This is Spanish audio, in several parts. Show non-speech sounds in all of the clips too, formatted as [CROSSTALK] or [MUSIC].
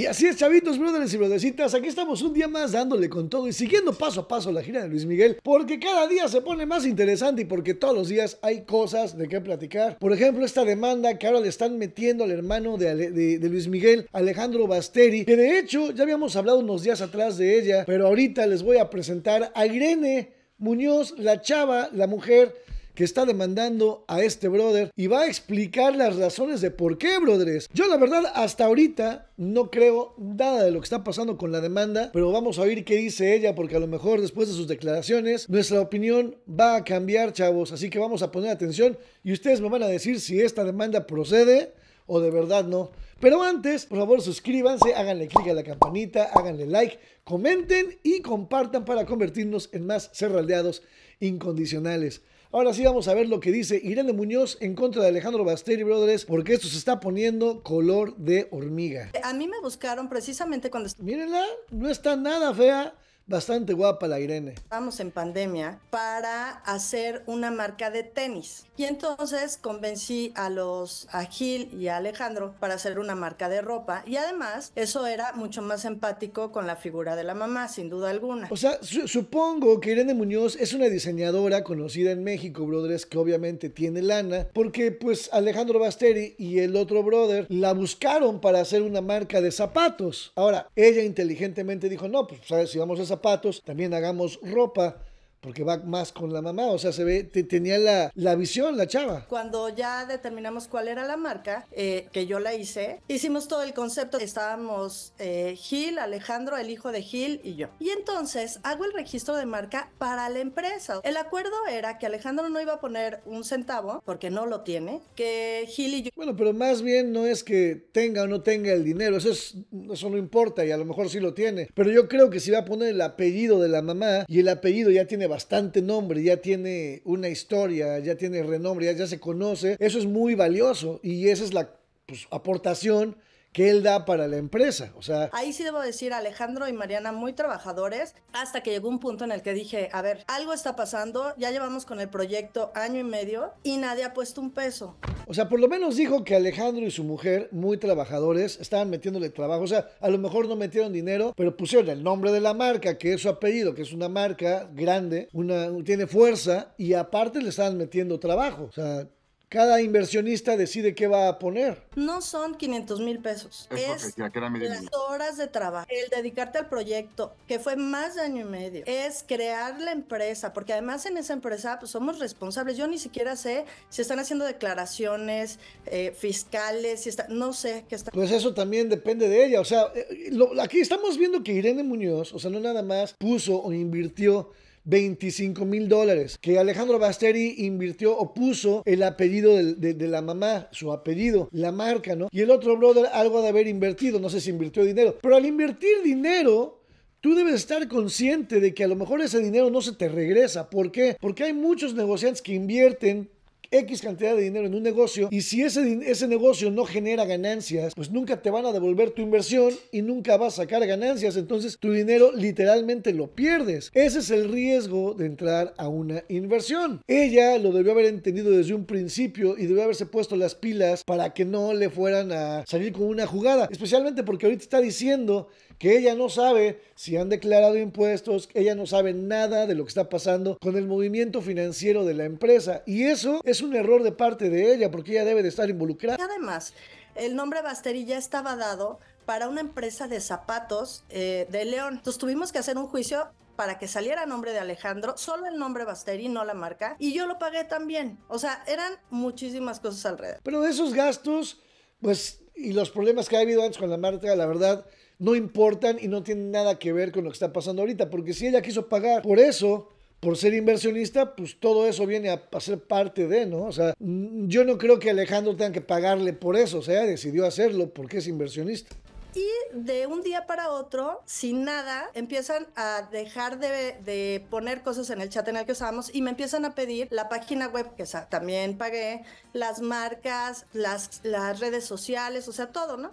Y así es, chavitos, brothers y brothercitas, aquí estamos un día más dándole con todo y siguiendo paso a paso la gira de Luis Miguel, porque cada día se pone más interesante y porque todos los días hay cosas de qué platicar. Por ejemplo, esta demanda que ahora le están metiendo al hermano de, de Luis Miguel, Alejandro Basteri, que de hecho ya habíamos hablado unos días atrás de ella, pero ahorita les voy a presentar a Irene Muñoz, la chava, la mujer que está demandando a este brother y va a explicar las razones de por qué, brothers. Yo la verdad hasta ahorita no creo nada de lo que está pasando con la demanda, pero vamos a oír qué dice ella porque a lo mejor después de sus declaraciones nuestra opinión va a cambiar, chavos, así que vamos a poner atención y ustedes me van a decir si esta demanda procede o de verdad no. Pero antes, por favor, suscríbanse, háganle clic a la campanita, háganle like, comenten y compartan para convertirnos en más cerraldeados incondicionales. Ahora sí vamos a ver lo que dice Irene Muñoz en contra de Alejandro Basteri Brothers, porque esto se está poniendo color de hormiga. A mí me buscaron precisamente cuando... Mírenla, no está nada fea bastante guapa la Irene. Estamos en pandemia para hacer una marca de tenis. Y entonces convencí a los Gil y a Alejandro para hacer una marca de ropa y además eso era mucho más empático con la figura de la mamá, sin duda alguna. O sea, supongo que Irene Muñoz es una diseñadora conocida en México, brothers, que obviamente tiene lana, porque pues Alejandro Basteri y el otro brother la buscaron para hacer una marca de zapatos. Ahora, ella inteligentemente dijo, "No, pues sabes, si vamos a zapatos, también hagamos ropa porque va más con la mamá, o sea, se ve, tenía la, la, visión la chava. Cuando ya determinamos cuál era la marca, eh, que yo la hice, hicimos todo el concepto, estábamos eh, Gil, Alejandro, el hijo de Gil y yo. Y entonces hago el registro de marca para la empresa. El acuerdo era que Alejandro no iba a poner un centavo, porque no lo tiene, que Gil y yo... Bueno, pero más bien no es que tenga o no tenga el dinero, eso, eso no importa y a lo mejor sí lo tiene, pero yo creo que si va a poner el apellido de la mamá y el apellido ya tiene bastante nombre, ya tiene una historia, ya tiene renombre, ya, se conoce, eso es muy valioso y esa es la pues, aportación que él da para la empresa. O sea. Ahí sí debo decir, Alejandro y Mariana, muy trabajadores, hasta que llegó un punto en el que dije, a ver, algo está pasando, ya llevamos con el proyecto año y medio y nadie ha puesto un peso. O sea, por lo menos dijo que Alejandro y su mujer, muy trabajadores, estaban metiéndole trabajo. O sea, a lo mejor no metieron dinero, pero pusieron el nombre de la marca, que es su apellido, que es una marca grande, una, tiene fuerza, y aparte le estaban metiendo trabajo. O sea, cada inversionista decide qué va a poner. No son 500 mil pesos. Es, las horas de trabajo, el dedicarte al proyecto, que fue más de año y medio, es crear la empresa, porque además en esa empresa pues, somos responsables. Yo ni siquiera sé si están haciendo declaraciones eh, fiscales, si está, no sé qué está. Pues eso también depende de ella. O sea, eh, aquí estamos viendo que Irene Muñoz, o sea, no nada más puso o invirtió 25 mil dólares que Alejandro Basteri invirtió o puso el apellido de, la mamá, su apellido, la marca, ¿no? Y el otro brother algo de haber invertido, no sé si invirtió dinero, pero al invertir dinero... Tú debes estar consciente de que a lo mejor ese dinero no se te regresa. ¿Por qué? Porque hay muchos negociantes que invierten X cantidad de dinero en un negocio y si ese, ese negocio no genera ganancias, pues nunca te van a devolver tu inversión y nunca vas a sacar ganancias. Entonces tu dinero literalmente lo pierdes. Ese es el riesgo de entrar a una inversión. Ella lo debió haber entendido desde un principio y debió haberse puesto las pilas para que no le fueran a salir con una jugada. Especialmente porque ahorita está diciendo que ella no sabe si han declarado impuestos, ella no sabe nada de lo que está pasando con el movimiento financiero de la empresa. Y eso es un error de parte de ella, porque ella debe de estar involucrada. Además, el nombre Basteri ya estaba dado para una empresa de zapatos eh, de León. Entonces tuvimos que hacer un juicio para que saliera nombre de Alejandro, solo el nombre Basteri, no la marca, y yo lo pagué también. O sea, eran muchísimas cosas alrededor. Pero de esos gastos, pues y los problemas que ha habido antes con la marca, la verdad, no importan y no tienen nada que ver con lo que está pasando ahorita, porque si ella quiso pagar por eso, por ser inversionista, pues todo eso viene a, a, ser parte de, ¿no? O sea, yo no creo que Alejandro tenga que pagarle por eso, o sea, decidió hacerlo porque es inversionista y de un día para otro, sin nada, empiezan a dejar de, poner cosas en el chat en el que usamos y me empiezan a pedir la página web, que también pagué, las marcas, las, las redes sociales, o sea, todo, ¿no?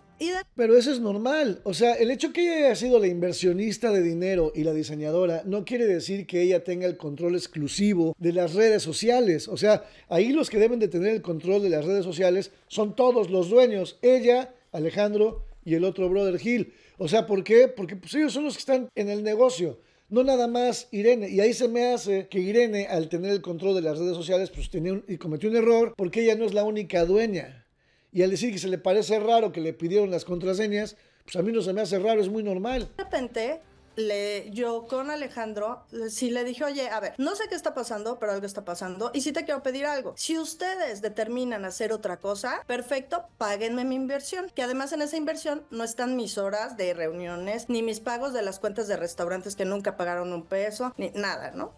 Pero eso es normal, o sea, el hecho que ella haya sido la inversionista de dinero y la diseñadora no quiere decir que ella tenga el control exclusivo de las redes sociales, o sea, ahí los que deben de tener el control de las redes sociales son todos los dueños, ella, Alejandro y el otro Brother Hill. O sea, ¿por qué? Porque pues, ellos son los que están en el negocio. No nada más Irene. Y ahí se me hace que Irene, al tener el control de las redes sociales, pues y cometió un error porque ella no es la única dueña. Y al decir que se le parece raro que le pidieron las contraseñas, pues a mí no se me hace raro, es muy normal. De repente le, yo con Alejandro sí le dije, oye, a ver, no sé qué está pasando, pero algo está pasando y si te quiero pedir algo. Si ustedes determinan hacer otra cosa, perfecto, páguenme mi inversión, que además en esa inversión no están mis horas de reuniones, ni mis pagos de las cuentas de restaurantes que nunca pagaron un peso, ni nada, ¿no?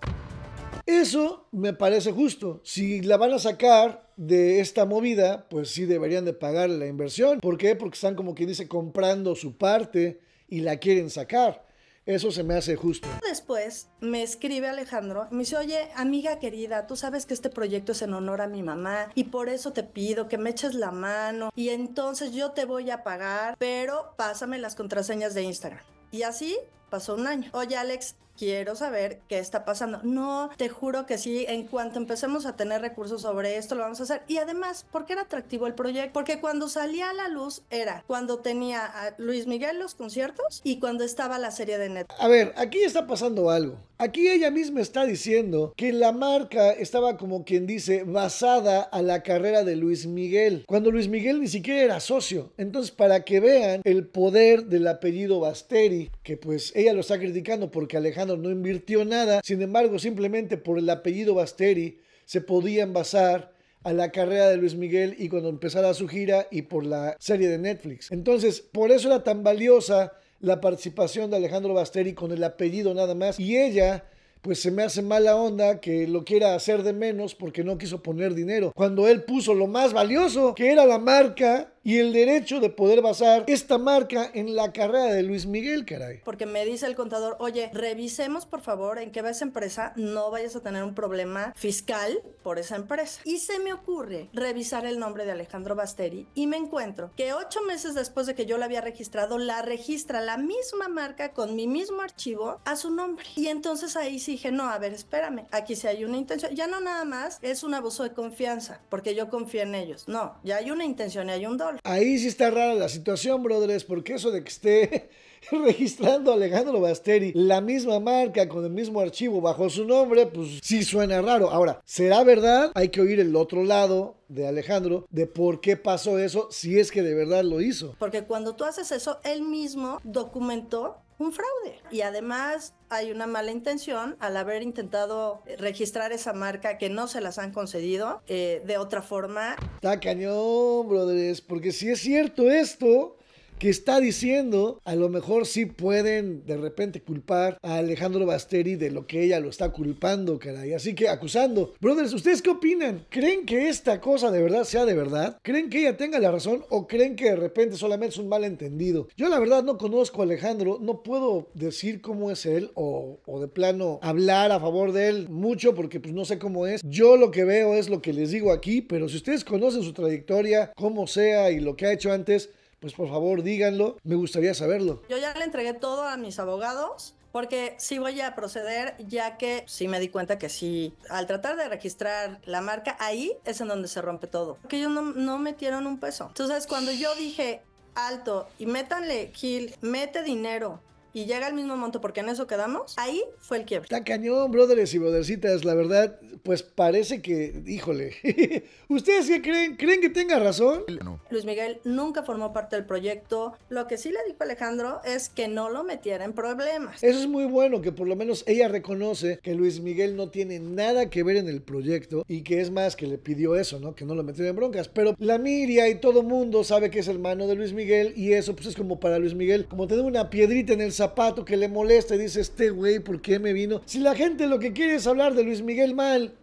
Eso me parece justo. Si la van a sacar de esta movida, pues sí deberían de pagar la inversión. ¿Por qué? Porque están como quien dice comprando su parte y la quieren sacar. Eso se me hace justo. Después me escribe Alejandro, me dice, oye, amiga querida, tú sabes que este proyecto es en honor a mi mamá y por eso te pido que me eches la mano y entonces yo te voy a pagar, pero pásame las contraseñas de Instagram. Y así pasó un año. Oye, Alex, quiero saber qué está pasando. No, te juro que sí, en cuanto empecemos a tener recursos sobre esto, lo vamos a hacer. Y además, ¿por qué era atractivo el proyecto? Porque cuando salía a la luz era cuando tenía a Luis Miguel los conciertos y cuando estaba la serie de Netflix. A ver, aquí está pasando algo. Aquí ella misma está diciendo que la marca estaba como quien dice basada a la carrera de Luis Miguel, cuando Luis Miguel ni siquiera era socio. Entonces, para que vean el poder del apellido Basteri, que pues ella lo está criticando porque Alejandro no invirtió nada, sin embargo, simplemente por el apellido Basteri se podía basar a la carrera de Luis Miguel y cuando empezara su gira y por la serie de Netflix. Entonces, por eso era tan valiosa la participación de Alejandro Basteri con el apellido nada más. Y ella, pues se me hace mala onda que lo quiera hacer de menos porque no quiso poner dinero. Cuando él puso lo más valioso, que era la marca y el derecho de poder basar esta marca en la carrera de Luis Miguel, caray. Porque me dice el contador, oye, revisemos por favor en qué va esa empresa, no vayas a tener un problema fiscal por esa empresa. Y se me ocurre revisar el nombre de Alejandro Basteri y me encuentro que ocho meses después de que yo la había registrado, la registra la misma marca con mi mismo archivo a su nombre. Y entonces ahí sí dije, no, a ver, espérame, aquí sí hay una intención. Ya no nada más es un abuso de confianza, porque yo confío en ellos. No, ya hay una intención y hay un dolor. Ahí sí está rara la situación, brothers, porque eso de que esté [LAUGHS] registrando Alejandro Basteri la misma marca con el mismo archivo bajo su nombre, pues sí suena raro. Ahora, ¿será verdad? Hay que oír el otro lado de Alejandro de por qué pasó eso, si es que de verdad lo hizo. Porque cuando tú haces eso, él mismo documentó un fraude. Y además hay una mala intención al haber intentado registrar esa marca que no se las han concedido eh, de otra forma. Está cañón, brothers, porque si es cierto esto, que está diciendo, a lo mejor sí pueden de repente culpar a Alejandro Basteri de lo que ella lo está culpando, caray. Así que acusando. Brothers, ¿ustedes qué opinan? ¿Creen que esta cosa de verdad sea de verdad? ¿Creen que ella tenga la razón o creen que de repente solamente es un malentendido? Yo la verdad no conozco a Alejandro, no puedo decir cómo es él o, o de plano hablar a favor de él mucho porque pues no sé cómo es. Yo lo que veo es lo que les digo aquí, pero si ustedes conocen su trayectoria, cómo sea y lo que ha hecho antes, pues por favor díganlo, me gustaría saberlo. Yo ya le entregué todo a mis abogados, porque sí voy a proceder, ya que sí me di cuenta que sí, al tratar de registrar la marca, ahí es en donde se rompe todo. Porque ellos no, metieron un peso. Entonces, cuando yo dije alto y métanle, Gil, mete dinero y llega el mismo monto porque en eso quedamos, ahí fue el quiebre. Está cañón, brothers y brothercitas, la verdad, pues parece que, híjole, [LAUGHS] ¿ustedes qué creen? ¿Creen que tenga razón? No. Luis Miguel nunca formó parte del proyecto, lo que sí le dijo Alejandro es que no lo metiera en problemas. Eso es muy bueno, que por lo menos ella reconoce que Luis Miguel no tiene nada que ver en el proyecto y que es más que le pidió eso, ¿no? Que no lo metiera en broncas, pero la Miria y todo mundo sabe que es hermano de Luis Miguel y eso pues es como para Luis Miguel, como tener una piedrita en el zapato que le molesta y dice, este güey, ¿por qué me vino? Si la gente lo que quiere es hablar de Luis Miguel mal,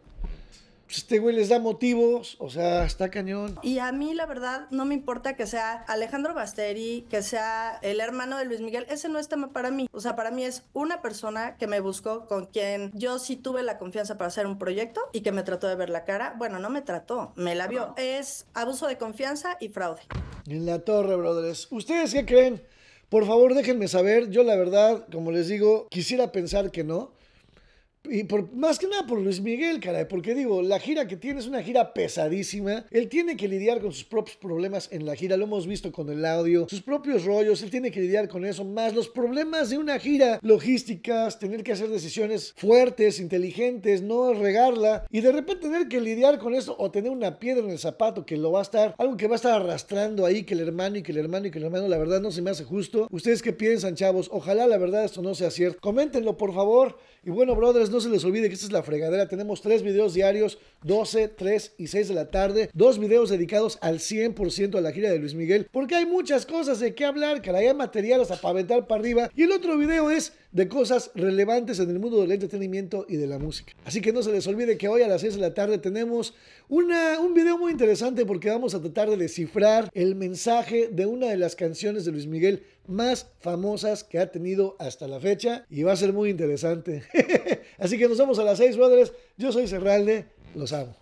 pues, este güey les da motivos, o sea, está cañón. Y a mí la verdad no me importa que sea Alejandro Basteri, que sea el hermano de Luis Miguel, ese no es tema para mí. O sea, para mí es una persona que me buscó, con quien yo sí tuve la confianza para hacer un proyecto y que me trató de ver la cara. Bueno, no me trató, me la vio. Es abuso de confianza y fraude. En la torre, brothers. ¿Ustedes qué creen? Por favor, déjenme saber. Yo la verdad, como les digo, quisiera pensar que no. Y por, más que nada por Luis Miguel, caray, porque digo, la gira que tiene es una gira pesadísima. Él tiene que lidiar con sus propios problemas en la gira, lo hemos visto con el audio, sus propios rollos, él tiene que lidiar con eso, más los problemas de una gira, logísticas, tener que hacer decisiones fuertes, inteligentes, no regarla y de repente tener que lidiar con eso o tener una piedra en el zapato que lo va a estar, algo que va a estar arrastrando ahí, que el hermano y que el hermano y que el hermano, la verdad no se me hace justo. ¿Ustedes qué piensan, chavos? Ojalá la verdad esto no sea cierto. Coméntenlo, por favor. Y bueno, brothers, no no se les olvide que esta es la fregadera. Tenemos tres videos diarios, 12, 3 y 6 de la tarde. Dos videos dedicados al 100% a la gira de Luis Miguel. Porque hay muchas cosas de qué hablar, que hay material hasta para aventar para arriba. Y el otro video es de cosas relevantes en el mundo del entretenimiento y de la música. Así que no se les olvide que hoy a las 6 de la tarde tenemos un video muy interesante porque vamos a tratar de descifrar el mensaje de una de las canciones de Luis Miguel más famosas que ha tenido hasta la fecha y va a ser muy interesante. [LAUGHS] Así que nos vemos a las seis, madres, Yo soy Cerralde. Los amo.